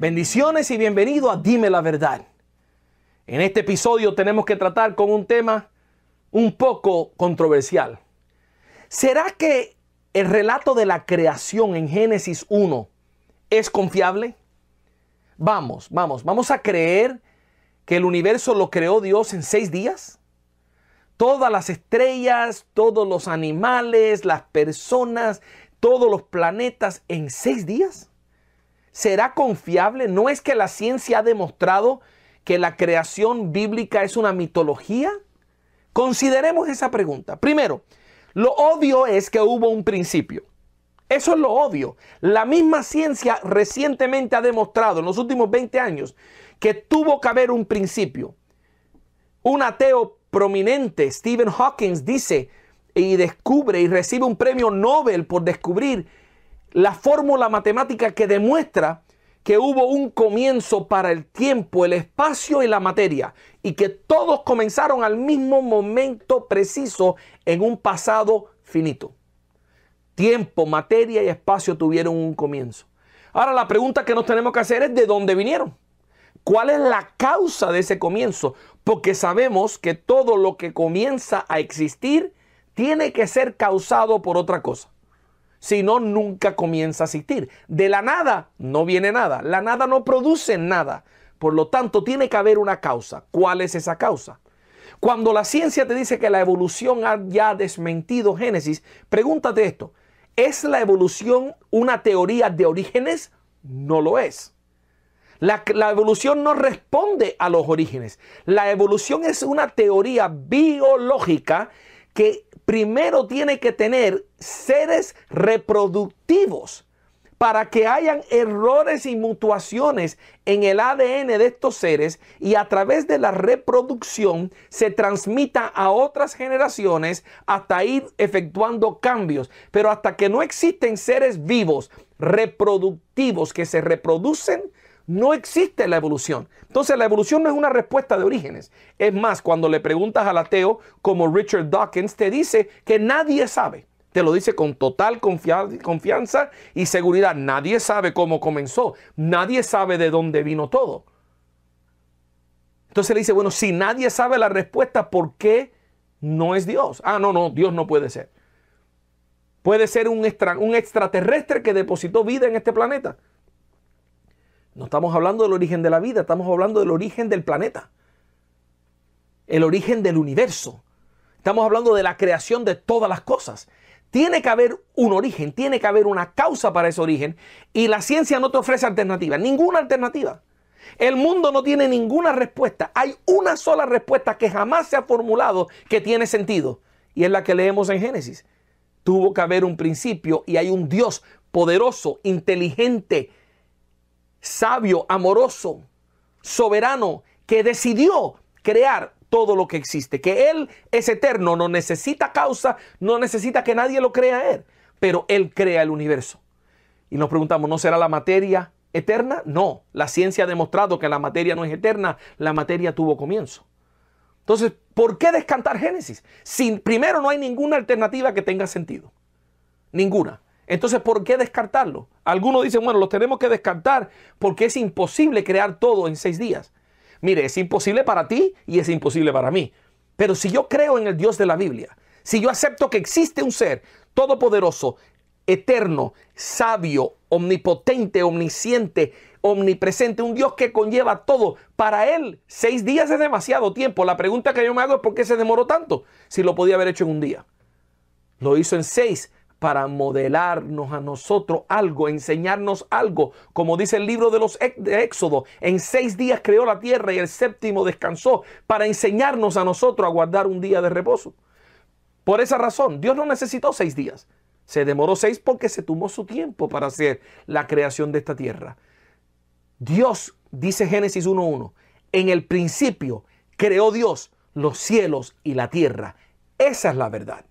Bendiciones y bienvenido a Dime la Verdad. En este episodio tenemos que tratar con un tema un poco controversial. ¿Será que el relato de la creación en Génesis 1 es confiable? Vamos, vamos, vamos a creer que el universo lo creó Dios en seis días. Todas las estrellas, todos los animales, las personas, todos los planetas en seis días. ¿Será confiable? ¿No es que la ciencia ha demostrado que la creación bíblica es una mitología? Consideremos esa pregunta. Primero, lo obvio es que hubo un principio. Eso es lo obvio. La misma ciencia recientemente ha demostrado en los últimos 20 años que tuvo que haber un principio. Un ateo prominente, Stephen Hawking, dice y descubre y recibe un premio Nobel por descubrir la fórmula matemática que demuestra que hubo un comienzo para el tiempo, el espacio y la materia, y que todos comenzaron al mismo momento preciso en un pasado finito. Tiempo, materia y espacio tuvieron un comienzo. Ahora la pregunta que nos tenemos que hacer es de dónde vinieron. ¿Cuál es la causa de ese comienzo? Porque sabemos que todo lo que comienza a existir tiene que ser causado por otra cosa si no, nunca comienza a existir. De la nada no viene nada, la nada no produce nada. Por lo tanto, tiene que haber una causa. ¿Cuál es esa causa? Cuando la ciencia te dice que la evolución ha ya desmentido Génesis, pregúntate esto, ¿es la evolución una teoría de orígenes? No lo es. La, la, evolución no responde a los orígenes. La evolución es una teoría biológica que primero tiene que tener seres reproductivos para que hayan errores y mutuaciones en el ADN de estos seres y a través de la reproducción se transmita a otras generaciones hasta ir efectuando cambios. Pero hasta que no existen seres vivos reproductivos que se reproducen, no existe la evolución. Entonces la evolución no es una respuesta de orígenes. Es más, cuando le preguntas al ateo, como Richard Dawkins, te dice que nadie sabe. Te lo dice con total confianza y seguridad. Nadie sabe cómo comenzó. Nadie sabe de dónde vino todo. Entonces le dice, bueno, si nadie sabe la respuesta, ¿por qué no es Dios? Ah, no, no, Dios no puede ser. Puede ser un, un extraterrestre que depositó vida en este planeta. No estamos hablando del origen de la vida, estamos hablando del origen del planeta, el origen del universo. Estamos hablando de la creación de todas las cosas. Tiene que haber un origen, tiene que haber una causa para ese origen y la ciencia no te ofrece alternativa, ninguna alternativa. El mundo no tiene ninguna respuesta. Hay una sola respuesta que jamás se ha formulado que tiene sentido y es la que leemos en Génesis. Tuvo que haber un principio y hay un Dios poderoso, inteligente, sabio, amoroso, soberano, que decidió crear todo lo que existe, que Él es eterno, no necesita causa, no necesita que nadie lo crea Él, pero Él crea el universo. Y nos preguntamos, ¿no será la materia eterna? No, la ciencia ha demostrado que la materia no es eterna, la materia tuvo comienzo. Entonces, ¿por qué descantar Génesis? sin primero no hay ninguna alternativa que tenga sentido. Ninguna. Entonces, ¿por qué descartarlo? Algunos dicen, bueno, lo tenemos que descartar porque es imposible crear todo en seis días. Mire, es imposible para ti y es imposible para mí. Pero si yo creo en el Dios de la Biblia, si yo acepto que existe un ser todopoderoso, eterno, sabio, omnipotente, omnisciente, omnipresente, un Dios que conlleva todo. Para él, seis días es demasiado tiempo. La pregunta que yo me hago es por qué se demoró tanto si lo podía haber hecho en un día. Lo hizo en seis para modelarnos a nosotros algo, enseñarnos algo. Como dice el libro de los Éxodos, Éxodo, en seis días creó la tierra y el séptimo descansó para enseñarnos a nosotros a guardar un día de reposo. Por esa razón, Dios no necesitó seis días. Se demoró seis porque se tomó su tiempo para hacer la creación de esta tierra. Dios, dice Génesis 1.1, en el principio creó Dios los cielos y la tierra. Esa es la verdad.